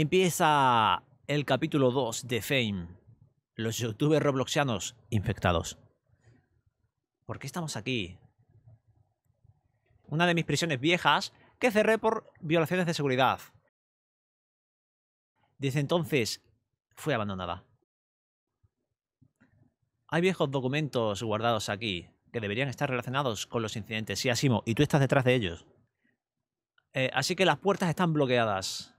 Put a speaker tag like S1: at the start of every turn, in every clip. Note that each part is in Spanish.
S1: Empieza el capítulo 2 de Fame. Los youtubers robloxianos infectados. ¿Por qué estamos aquí? Una de mis prisiones viejas que cerré por violaciones de seguridad. Desde entonces fue abandonada. Hay viejos documentos guardados aquí que deberían estar relacionados con los incidentes. Sí, Asimo, y tú estás detrás de ellos. Eh, así que las puertas están bloqueadas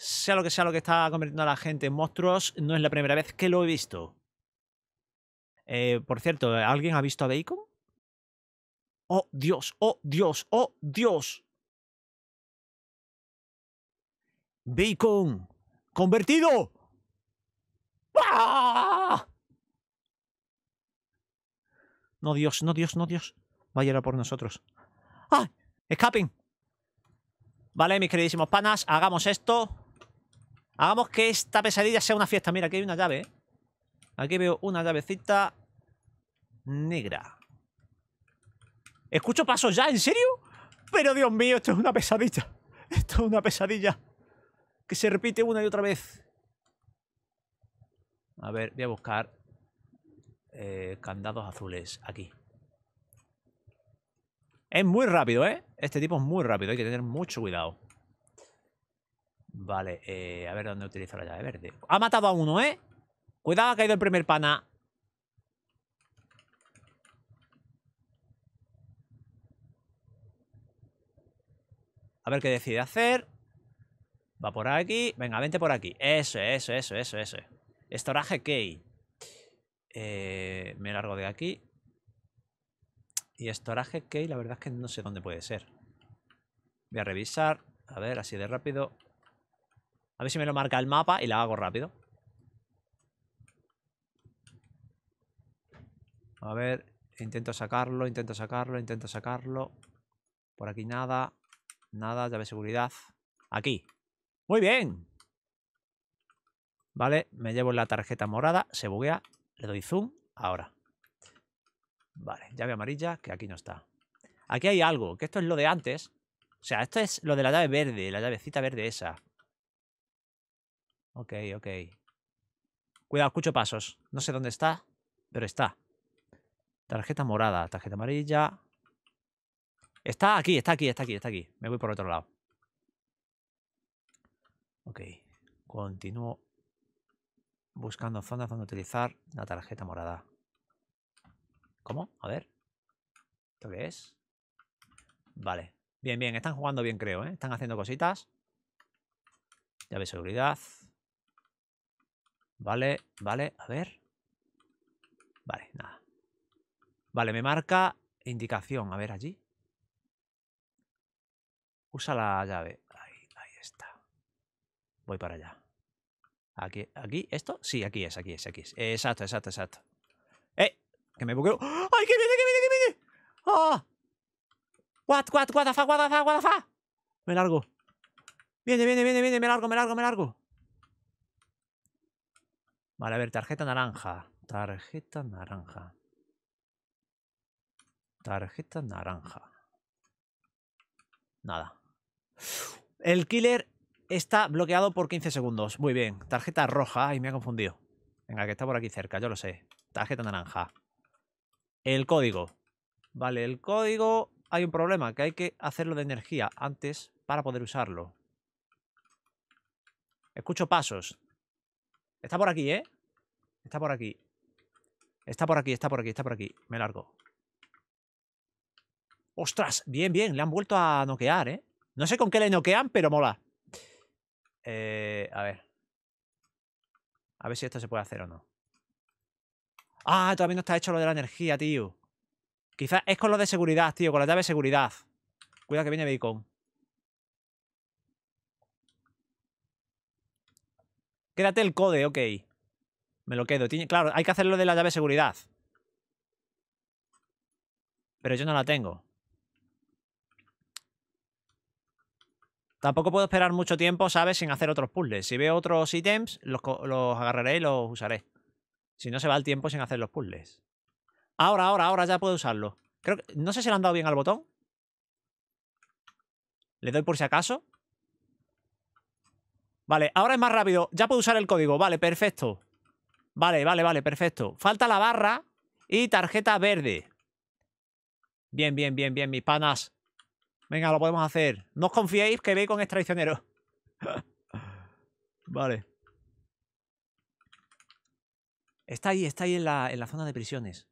S1: sea lo que sea lo que está convirtiendo a la gente en monstruos, no es la primera vez que lo he visto. Eh, por cierto, ¿alguien ha visto a Bacon? ¡Oh, Dios! ¡Oh, Dios! ¡Oh, Dios! ¡Bacon! ¡Convertido! ¡Ah! No, Dios, no, Dios, no, Dios. Va a por nosotros. ¡Ah! ¡Escaping! Vale, mis queridísimos panas, hagamos esto. Hagamos que esta pesadilla sea una fiesta. Mira, aquí hay una llave. ¿eh? Aquí veo una llavecita negra. Escucho pasos ya, ¿en serio? Pero Dios mío, esto es una pesadilla. Esto es una pesadilla. Que se repite una y otra vez. A ver, voy a buscar eh, candados azules aquí. Es muy rápido, ¿eh? Este tipo es muy rápido, hay que tener mucho cuidado. Vale, eh, a ver dónde utilizo la llave verde. Ha matado a uno, ¿eh? Cuidado, ha caído el primer pana. A ver qué decide hacer. Va por aquí. Venga, vente por aquí. Eso, eso, eso, eso, eso. Estoraje key. Eh, me largo de aquí. Y estoraje key, la verdad es que no sé dónde puede ser. Voy a revisar. A ver, así de rápido. A ver si me lo marca el mapa y la hago rápido. A ver, intento sacarlo, intento sacarlo, intento sacarlo. Por aquí nada, nada, llave de seguridad. Aquí. ¡Muy bien! Vale, me llevo la tarjeta morada, se buguea, le doy zoom, ahora. Vale, llave amarilla, que aquí no está. Aquí hay algo, que esto es lo de antes. O sea, esto es lo de la llave verde, la llavecita verde esa. Ok, ok. Cuidado, escucho pasos. No sé dónde está, pero está. Tarjeta morada, tarjeta amarilla. Está aquí, está aquí, está aquí, está aquí. Me voy por otro lado. Ok. Continúo buscando zonas donde utilizar la tarjeta morada. ¿Cómo? A ver. ¿Esto qué es? Vale. Bien, bien. Están jugando bien, creo, ¿eh? Están haciendo cositas. Llave de seguridad. Vale, vale, a ver. Vale, nada. Vale, me marca indicación. A ver, allí. Usa la llave. Ahí, ahí está. Voy para allá. Aquí, aquí, ¿esto? Sí, aquí es, aquí es, aquí es. Exacto, exacto, exacto. ¡Eh! Que me buqueo. ¡Ah! ¡Ay, que viene, que viene, que viene! ¡Ah! ¡Oh! ¡What, what, what the fa, Me largo. Viene, viene, viene, viene, me largo, me largo, me largo. Vale, a ver, tarjeta naranja. Tarjeta naranja. Tarjeta naranja. Nada. El killer está bloqueado por 15 segundos. Muy bien. Tarjeta roja. Ay, me ha confundido. Venga, que está por aquí cerca, yo lo sé. Tarjeta naranja. El código. Vale, el código... Hay un problema, que hay que hacerlo de energía antes para poder usarlo. Escucho pasos. Está por aquí, ¿eh? Está por aquí. Está por aquí, está por aquí, está por aquí. Me largo. ¡Ostras! Bien, bien. Le han vuelto a noquear, ¿eh? No sé con qué le noquean, pero mola. Eh, a ver. A ver si esto se puede hacer o no. Ah, todavía no está hecho lo de la energía, tío. Quizás es con lo de seguridad, tío. Con la llave de seguridad. Cuida que viene Bacon. Quédate el code, ok. Me lo quedo. claro, hay que hacerlo de la llave de seguridad. Pero yo no la tengo. Tampoco puedo esperar mucho tiempo, ¿sabes? Sin hacer otros puzzles. Si veo otros ítems, los, los agarraré y los usaré. Si no, se va el tiempo sin hacer los puzzles. Ahora, ahora, ahora ya puedo usarlo. Creo no sé si le han dado bien al botón. Le doy por si acaso. Vale, ahora es más rápido. Ya puedo usar el código. Vale, perfecto. Vale, vale, vale, perfecto. Falta la barra y tarjeta verde. Bien, bien, bien, bien, mis panas. Venga, lo podemos hacer. No os confiéis que Bacon es traicionero. vale. Está ahí, está ahí en la, en la zona de prisiones.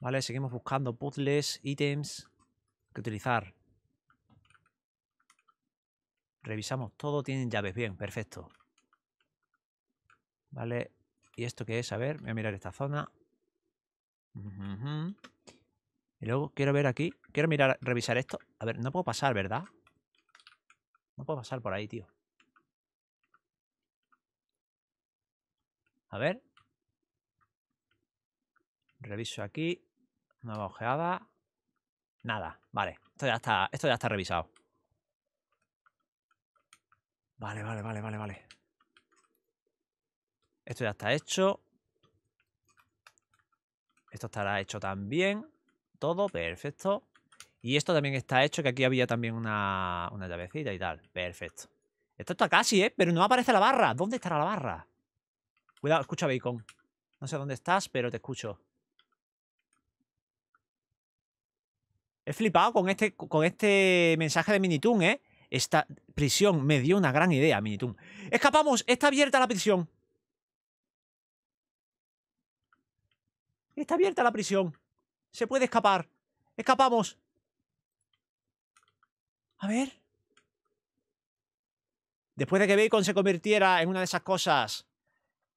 S1: Vale, seguimos buscando puzzles, ítems que utilizar. Revisamos todo, tienen llaves, bien, perfecto. Vale, ¿y esto qué es? A ver, voy a mirar esta zona. Y luego quiero ver aquí, quiero mirar, revisar esto. A ver, no puedo pasar, ¿verdad? No puedo pasar por ahí, tío. A ver. Reviso aquí. Nueva ojeada. Nada, vale. Esto está, esto ya está revisado. Vale, vale, vale, vale, vale. Esto ya está hecho. Esto estará hecho también. Todo perfecto. Y esto también está hecho, que aquí había también una, una llavecita y tal. Perfecto. Esto está casi, ¿eh? Pero no aparece la barra. ¿Dónde estará la barra? Cuidado, escucha, Bacon. No sé dónde estás, pero te escucho. He flipado con este, con este mensaje de Minitoon, ¿eh? Esta prisión me dio una gran idea, Minitum. ¡Escapamos! ¡Está abierta la prisión! ¡Está abierta la prisión! ¡Se puede escapar! ¡Escapamos! A ver... Después de que Bacon se convirtiera en una de esas cosas,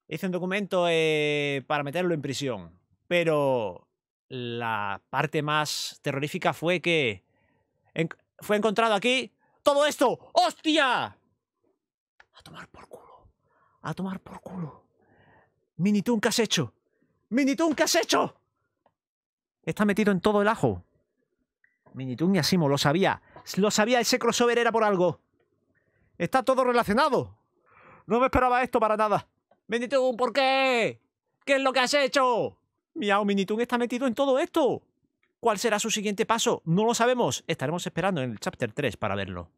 S1: hice un documento eh, para meterlo en prisión. Pero la parte más terrorífica fue que fue encontrado aquí todo esto. ¡Hostia! A tomar por culo. A tomar por culo. Minitun, ¿qué has hecho? Minitun, ¿qué has hecho? Está metido en todo el ajo. Minitun y Asimo, lo sabía. Lo sabía, ese crossover era por algo. Está todo relacionado. No me esperaba esto para nada. Minitun, ¿por qué? ¿Qué es lo que has hecho? Miau, Minitun está metido en todo esto. ¿Cuál será su siguiente paso? No lo sabemos. Estaremos esperando en el chapter 3 para verlo.